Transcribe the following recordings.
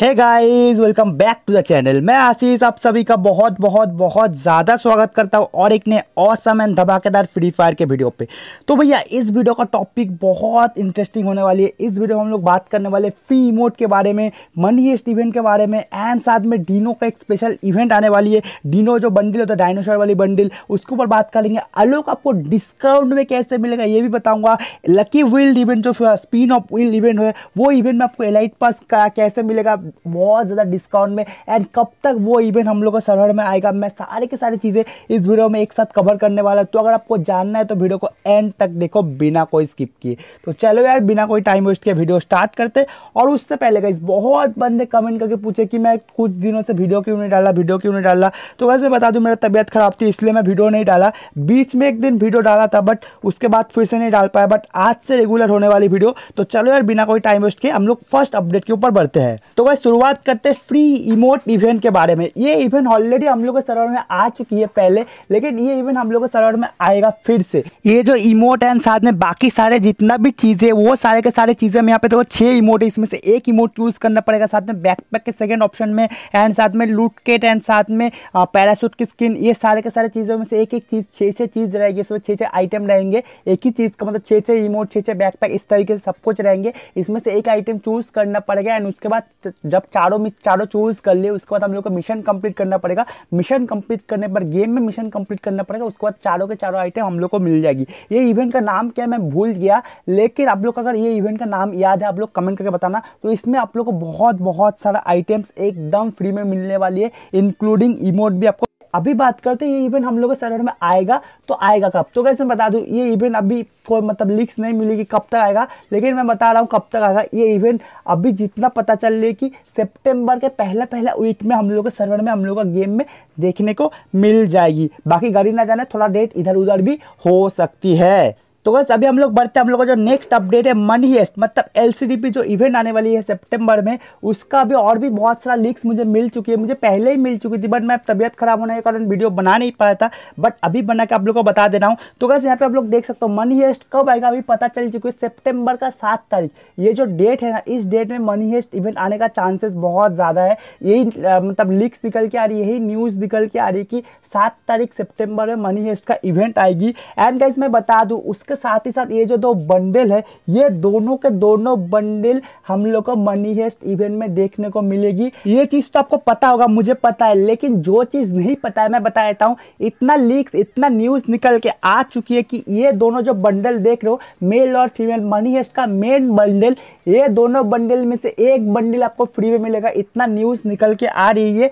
hey guys welcome back to the channel मैं आशीष आप सभी का बहुत बहुत बहुत ज़्यादा स्वागत करता हूँ और एक नए औसम एंड धमाकेदार फ्री फायर के वीडियो पे तो भैया इस वीडियो का टॉपिक बहुत इंटरेस्टिंग होने वाली है इस वीडियो में हम लोग बात करने वाले फी इमोट के बारे में मनी एस्ट इवेंट के बारे में एंड साथ में डीनो का एक स्पेशल इवेंट आने वाली है डीनो जो बंडल होता है डायनोसॉर वाली बंडिल उसके ऊपर बात करेंगे अलोक आपको डिस्काउंट में कैसे मिलेगा ये भी बताऊँगा लकी व्हील्ड इवेंट जो स्पिन ऑफ व्हील्ड इवेंट है वो इवेंट में आपको एलाइट पास कैसे मिलेगा बहुत ज़्यादा डिस्काउंट में एंड कब तक वो इवेंट हम लोग का सर्वर में आएगा मैं सारे के सारी चीज़ें इस वीडियो में एक साथ कवर करने वाला तो अगर आपको जानना है तो वीडियो को एंड तक देखो बिना कोई स्किप किए तो चलो यार बिना कोई टाइम वेस्ट के वीडियो स्टार्ट करते और उससे पहले गई बहुत बंदे कमेंट करके पूछे कि मैं कुछ दिनों से वीडियो क्यों नहीं डाला वीडियो क्यों नहीं डाला तो वैसे बता दूँ मेरा तबियत ख़राब थी इसलिए मैं वीडियो नहीं डाला बीच में एक दिन वीडियो डाला था बट उसके बाद फिर से नहीं डाल पाया बट आज से रेगुलर होने वाली वीडियो तो चलो यार बिना कोई टाइम वेस्ट के हम लोग फर्स्ट अपडेट के ऊपर बढ़ते हैं तो वह शुरुआत करते हैं फ्री इमोट इवेंट के बारे में ये इवेंट ऑलरेडी हम लोग के सर्वर में आ चुकी है पहले लेकिन ये इवेंट हम लोग के सर्वर में आएगा फिर से ये जो इमोट है साथ में बाकी सारे जितना भी चीज़ें वो सारे के सारे चीज़ें हम यहाँ पे देखो छह इमोट है इसमें से एक इमोट चूज़ करना पड़ेगा साथ में बैकपैक के सेकेंड ऑप्शन में एंड साथ में लूट केट एंड साथ में पैरासूट की स्किन ये सारे के सारे चीज़ों में से एक एक चीज़ छह छह चीज़ रहेगी इसमें छह छह आइटम रहेंगे एक ही चीज़ का मतलब छह छह इमोट छह छह बैकपैक इस तरीके से सब कुछ रहेंगे इसमें से एक आइटम चूज़ करना पड़ेगा एंड उसके बाद जब चारों चारों चूज़ कर लिए उसके बाद हम लोग को मिशन कंप्लीट करना पड़ेगा मिशन कंप्लीट करने पर गेम में मिशन कंप्लीट करना पड़ेगा उसके बाद चारों के चारों आइटम हम लोग को मिल जाएगी ये इवेंट का नाम क्या मैं भूल गया लेकिन आप लोग अगर ये इवेंट का नाम याद है आप लोग कमेंट करके बताना तो इसमें आप लोग को बहुत बहुत सारा आइटम्स एकदम फ्री में मिलने वाली है इंक्लूडिंग इमोट भी आपको अभी बात करते हैं ये इवेंट हम लोग के सर्वर में आएगा तो आएगा कब तो कैसे मैं बता दूँ ये इवेंट अभी कोई मतलब लिक्स नहीं मिलेगी कब तक आएगा लेकिन मैं बता रहा हूँ कब तक आएगा ये इवेंट अभी जितना पता चल रही है कि सेप्टेम्बर के पहला पहला वीक में हम लोग के सर्वर में हम लोग का गेम में देखने को मिल जाएगी बाकी गाड़ी ना जाने थोड़ा डेट इधर उधर भी हो सकती है तो बस अभी हम लोग बढ़ते हैं हम लोग का जो नेक्स्ट अपडेट है मनी हेस्ट मतलब एल जो इवेंट आने वाली है सेप्टेम्बर में उसका भी और भी बहुत सारा लिंक्स मुझे मिल चुकी है मुझे पहले ही मिल चुकी थी बट मैं तबियत खराब होने के कारण वीडियो बना नहीं पाया था बट अभी बना के आप लोग को बता दे रहा हूँ तो बस यहाँ पे आप लोग देख सकते हो मनी हेस्ट कब आएगा अभी पता चल चुकी है सेप्टेम्बर का सात तारीख ये जो डेट है ना इस डेट में मनी हेस्ट इवेंट आने का चांसेस बहुत ज़्यादा है यही मतलब लिक्स निकल के आ रही है यही न्यूज़ निकल के आ रही है कि सात तारीख सेप्टेम्बर में मनी हेस्ट का इवेंट आएगी एंड गाइज मैं बता दूँ उसके साथ ही साथ ये जो दो बंडल है ये दोनों के दोनों बंडल हम लोग को मनी हेस्ट इवेंट में देखने को मिलेगी ये चीज़ तो आपको पता होगा मुझे पता है लेकिन जो चीज़ नहीं पता है मैं बता देता हूँ इतना लीक्स इतना न्यूज़ निकल के आ चुकी है कि ये दोनों जो बंडल देख रहे हो मेल और फीमेल मनी हेस्ट का मेन बंडल ये दोनों बंडल में से एक बंडल आपको फ्री में मिलेगा इतना न्यूज़ निकल के आ रही है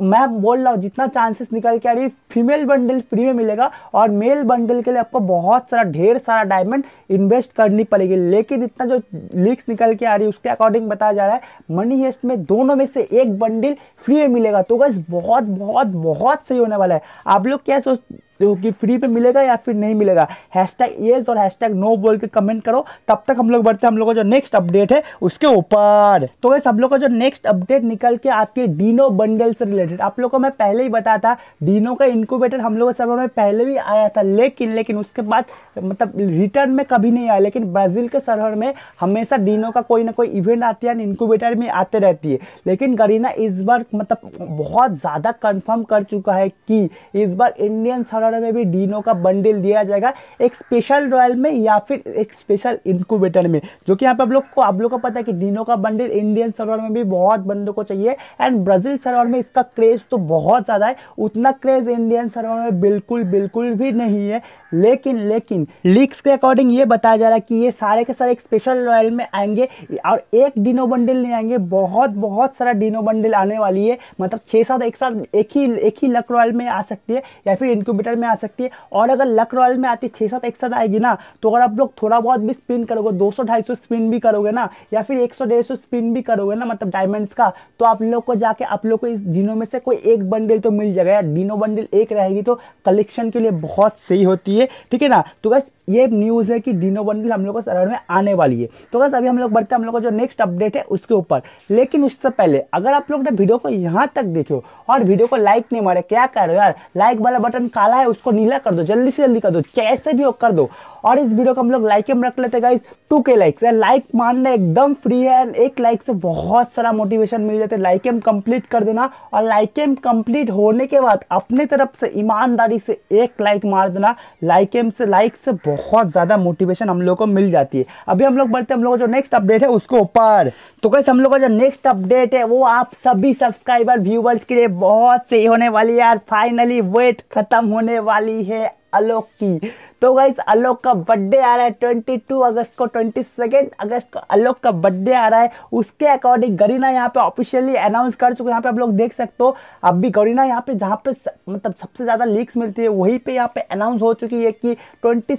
मैं बोल रहा हूँ जितना चांसेस निकल के आ रही है फीमेल बंडल फ्री में मिलेगा और मेल बंडल के लिए आपको बहुत सारा ढेर सारा डायमंड इन्वेस्ट करनी पड़ेगी लेकिन इतना जो लीक्स निकल के आ रही है उसके अकॉर्डिंग बताया जा रहा है मनी हेस्ट में दोनों में से एक बंडल फ्री में मिलेगा तो गैस बहुत बहुत बहुत सही होने वाला है आप लोग क्या सोच देखो कि फ्री पे मिलेगा या फिर नहीं मिलेगा हैश टैग येस और हैश टैग नो बोल के कमेंट करो तब तक हम लोग बढ़ते हैं हम लोग का जो नेक्स्ट अपडेट है उसके ऊपर तो वैसे हम लोग का जो नेक्स्ट अपडेट निकल के आती है डीनो बंडल से रिलेटेड आप लोग को मैं पहले ही बताया था डीनो का इंक्यूबेटर हम लोग सब में पहले भी आया था लेकिन लेकिन उसके बाद मतलब रिटर्न में कभी नहीं आया लेकिन ब्राज़ील के सर्वर में हमेशा डीनो का कोई ना कोई इवेंट आती है इंक्यूबेटर में आते रहती है लेकिन गरीना इस बार मतलब बहुत ज़्यादा कंफर्म कर चुका है कि इस बार इंडियन सर्वर बारह में भी डीनो का बंडल दिया जाएगा एक स्पेशल रॉयल में या फिर एक स्पेशल इंक्यूबेटर में जो कि यहाँ पर आप लोग को आप लोग को पता है कि डीनो का बंडल इंडियन सर्वर में भी बहुत बंदों को चाहिए एंड ब्राज़ील सर्वर में इसका क्रेज़ तो बहुत ज़्यादा है उतना क्रेज़ इंडियन सर्वर में बिल्कुल बिल्कुल भी नहीं है लेकिन लेकिन लीक्स के अकॉर्डिंग ये बताया जा रहा है कि ये सारे के सारे एक स्पेशल रॉयल में आएंगे और एक डीनो बंडल नहीं आएंगे बहुत बहुत सारा डीनो बंडल आने वाली है मतलब छः सात एक साथ एक ही एक ही लक रॉयल में आ सकती है या फिर इनक्यूबेटर में आ सकती है और अगर लक रॉयल में आती है छः सात एक साथ आएगी ना तो अगर आप लोग थोड़ा बहुत भी स्पिन करोगे दो सौ ढाई सौ स्पिन भी करोगे ना या फिर एक सौ डेढ़ सौ स्पिन भी करोगे ना मतलब डायमंड्स का तो आप लोग को जाके आप लोग को इस डिनो में से कोई एक बंडल तो मिल जाएगा या डिनो बंडल एक रहेगी तो कलेक्शन के लिए बहुत सही होती है ठीक है ना तो बस ये न्यूज़ है कि डीनो बंडल हम लोग को में आने वाली है तो बस अभी हम लोग बढ़ते हैं हम लोग का जो नेक्स्ट अपडेट है उसके ऊपर लेकिन उससे पहले अगर आप लोग ने वीडियो को यहाँ तक देखो और वीडियो को लाइक नहीं मारे क्या कर रहे हो यार लाइक वाला बटन काला है उसको नीला कर दो जल्दी से जल्दी कर दो कैसे भी हो कर दो और इस वीडियो को हम लोग लाइक रख लेते हैं guys two K likes like मानना एकदम फ्री है एंड एक लाइक से बहुत सारा मोटिवेशन मिल जाता है लाइक एम कंप्लीट कर देना और लाइक एम कंप्लीट होने के बाद अपने तरफ से ईमानदारी से एक लाइक मार देना लाइक एम से लाइक से बहुत ज़्यादा मोटिवेशन हम लोग को मिल जाती है अभी हम लोग बढ़ते हैं हम लोग जो नेक्स्ट अपडेट है उसको ऊपर तो कैसे हम लोग का जो नेक्स्ट अपडेट है वो आप सभी सब्सक्राइबर व्यूवर्स के लिए बहुत सही होने वाली है यार फाइनली वेट खत्म होने वाली है अलोक की तो गाइस अलोक का बर्थडे आ रहा है 22 अगस्त को 22 अगस्त को अलोक का बर्थडे आ रहा है उसके अकॉर्डिंग गरीना यहाँ पे ऑफिशियली अनाउंस कर चुके यहाँ पे आप लोग देख सकते हो अब भी गरीना यहाँ पे जहाँ पे मतलब सबसे ज़्यादा लीक्स मिलती है वहीं पे यहाँ पे अनाउंस हो चुकी है कि ट्वेंटी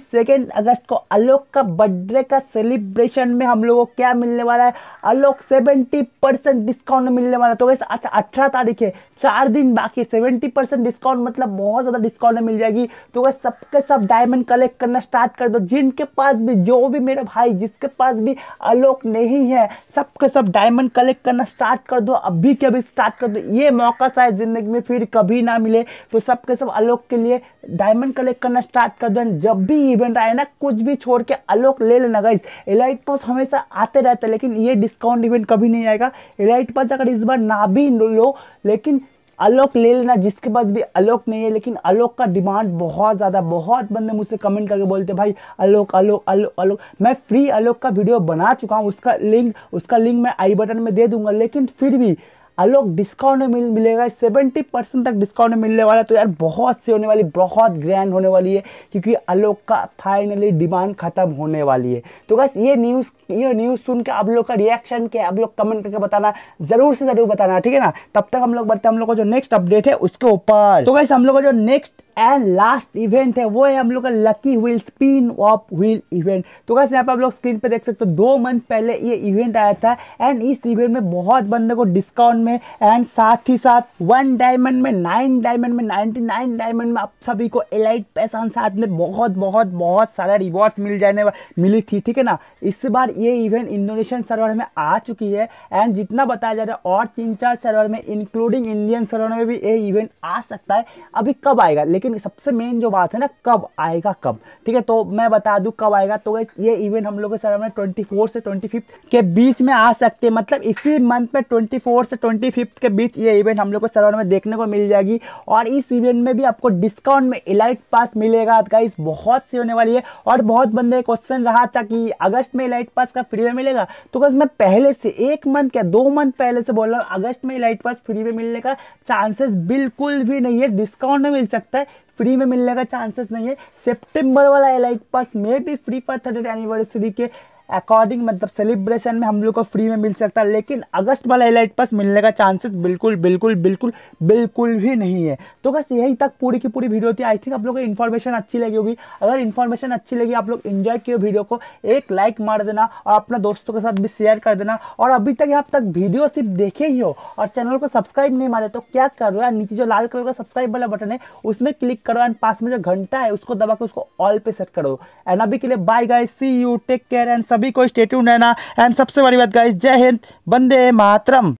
अगस्त को अलोक का बर्थडे का सेलिब्रेशन में हम लोग को क्या मिलने वाला है अलोक सेवेंटी डिस्काउंट मिलने वाला है तो वैसे अच्छा, अठारह तारीख है चार दिन बाकी सेवेंटी डिस्काउंट मतलब बहुत ज़्यादा डिस्काउंट मिल जाएगी तो वैसे सबके सब डायमंड कलेक्ट करना स्टार्ट कर दो जिनके पास भी जो भी मेरे भाई जिसके पास भी आलोक नहीं है सबके सब डायमंड कलेक्ट करना स्टार्ट कर दो अभी के अभी स्टार्ट कर दो ये मौका शायद ज़िंदगी में फिर कभी ना मिले तो सबके सब आलोक के लिए डायमंड कलेक्ट करना स्टार्ट कर दो जब भी इवेंट आए ना कुछ भी छोड़ के आलोक ले लेना गाइज एलाइट पास हमेशा आते रहते लेकिन ये डिस्काउंट इवेंट कभी नहीं आएगा एलाइट पास अगर इस बार ना भी लो लेकिन आलोक ले लेना जिसके पास भी अलोक नहीं है लेकिन आलोक का डिमांड बहुत ज़्यादा बहुत बंदे मुझसे कमेंट करके बोलते भाई आलोक आलोक आलोक अलोक मैं फ्री आलोक का वीडियो बना चुका हूँ उसका लिंक उसका लिंक मैं आई बटन में दे दूंगा लेकिन फिर भी आलोक डिस्काउंट में मिल मिलेगा सेवेंटी परसेंट तक डिस्काउंट मिलने वाला है तो यार बहुत सी होने वाली बहुत ग्रैंड होने वाली है क्योंकि आलोक का फाइनली डिमांड खत्म होने वाली है तो बस ये न्यूज़ ये न्यूज़ सुन के आप लोग का रिएक्शन क्या है आप लोग कमेंट करके बताना ज़रूर से ज़रूर बताना ठीक है ना तब तक हम लोग बढ़ते हम लोग का जो नेक्स्ट अपडेट है उसके ऊपर तो बस हम लोग का जो नेक्स्ट एंड लास्ट इवेंट है वो है हम लोग का lucky wheel spin of wheel event तो कैसे यहाँ पर आप लोग स्क्रीन पे देख सकते हो दो मंथ पहले ये इवेंट आया था एंड इस इवेंट में बहुत बंदे को डिस्काउंट में एंड साथ ही साथ वन डायमंड में नाइन डायमंड में नाइनटी नाइन डायमंड में आप सभी को एलाइट पैसा साथ में बहुत बहुत बहुत सारा रिवॉर्ड्स मिल जाने मिली थी ठीक है ना इस बार ये इवेंट इंडोनेशियन सर्वर में आ चुकी है एंड जितना बताया जा रहा है और तीन चार सर्वर में इंक्लूडिंग इंडियन सर्वर में भी ये इवेंट आ सकता है अभी कब आएगा लेकिन लेकिन सबसे मेन जो बात है ना कब आएगा कब ठीक है तो मैं बता दूं कब आएगा तो ये इवेंट हम लोग के सर ट्वेंटी फोर से ट्वेंटी के बीच में आ सकते हैं मतलब इसी मंथ में ट्वेंटी से ट्वेंटी के बीच ये इवेंट हम लोग के सर्वर में देखने को मिल जाएगी और इस इवेंट में भी आपको डिस्काउंट में इलाइट पास मिलेगा गाइस बहुत सी होने वाली है और बहुत बंदे क्वेश्चन रहा था कि अगस्त में इलाइट पास का फ्री में मिलेगा तो बस मैं पहले से एक मंथ क्या दो मंथ पहले से बोल रहा हूँ अगस्त में इलाइट पास फ्री में मिलने का चांसेस बिल्कुल भी नहीं है डिस्काउंट में मिल सकता है फ्री में मिलने का चांसेस नहीं है सेप्टेम्बर वाला एलाइट पास में भी फ्री फॉर थर्टी एनिवर्सरी के अकॉर्डिंग मतलब सेलिब्रेशन में हम लोग को फ्री में मिल सकता है लेकिन अगस्त वाला एलाइट पास मिलने का चांसेस बिल्कुल बिल्कुल बिल्कुल बिल्कुल भी नहीं है तो बस यही तक पूरी की पूरी वीडियो थी आई थिंक आप लोग को इन्फॉर्मेशन अच्छी लगी होगी अगर इन्फॉर्मेशन अच्छी लगी आप लोग इन्जॉय किए वीडियो को एक लाइक मार देना और अपने दोस्तों के साथ भी शेयर कर देना और अभी तक यहाँ तक वीडियो सिर्फ देखे ही हो और चैनल को सब्सक्राइब नहीं मारे तो क्या कर रहे नीचे जो लाल कलर का सब्सक्राइब वाला बटन है उसमें क्लिक करो एंड पास में जो घंटा है उसको दबा के उसको ऑल पे सेट करो एंड अभी के लिए bye guy see you take care and सभी को स्टेट्यून रहना एंड सबसे बड़ी बात गाइज जय हिंद बंदे मातरम